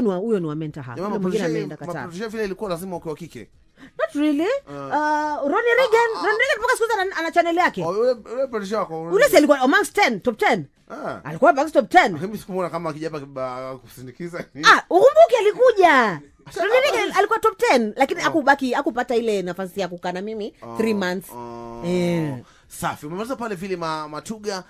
huyo ni huyo ni wa mental health. mwingine ameenda Qatar. vile ilikuwa lazima ukiwa kike. Not really. Uh, uh, Ronnie ah, Reagan, uh, uh, Ronnie Reagan mpaka siku ana channel yake. Oh, yule wako. Yule si alikuwa amongst 10, top 10. Ah. Alikuwa amongst top 10. Mimi sikumuona kama akija hapa kusindikiza. Ah, ukumbuke alikuja. Ronnie Reagan alikuwa top 10 lakini oh. akubaki akupata ile nafasi ya kukaa na mimi 3 oh. months. Oh. Eh. Safi. Umemaliza pale vile matuga